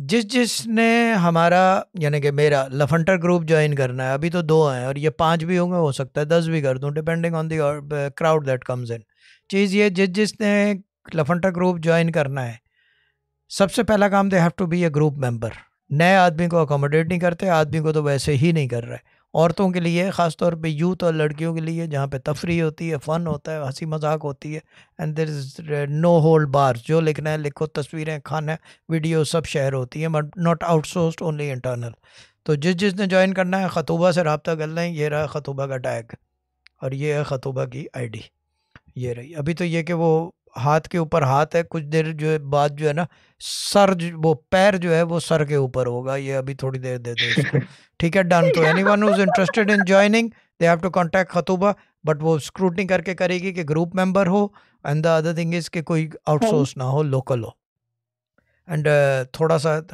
जिस जिस ने हमारा यानी कि मेरा लफंटर ग्रुप ज्वाइन करना है अभी तो दो हैं और ये पांच भी होंगे हो सकता है दस भी कर दूं depending on the crowd that comes in चीज़ ये जिस जिसने लफंटर ग्रुप ज्वाइन करना है सबसे पहला काम they have to be a group member नए आदमी को अकोमोडेट नहीं करते आदमी को तो वैसे ही नहीं कर रहे औरतों के लिए ख़ास तौर पे यूथ और लड़कियों के लिए जहाँ पे तफरी होती है फ़न होता है हंसी मजाक होती है and there is no hold bar जो लिखना है लिखो तस्वीरें खाना वीडियो सब शेयर होती है but not outsource only internal तो जिस जिसने ज्वाइन करना है खतूबा से रबता कर लें यह रहा खतूबा का टैग और ये है खतूबा की डी ये रही अभी तो ये कि वो हाथ के ऊपर हाथ है कुछ देर जो है बाद जो है ना सर वो पैर जो है वो सर के ऊपर होगा ये अभी थोड़ी देर दे दो ठीक है डन तो any one is interested in joining they have to contact Khatuba but वो स्क्रूटनी करके करेगी कि ग्रुप मेंबर हो and the other thing is कि कोई आउटसोर्स हाँ ना हो लोकल हो एंड uh, थोड़ा सा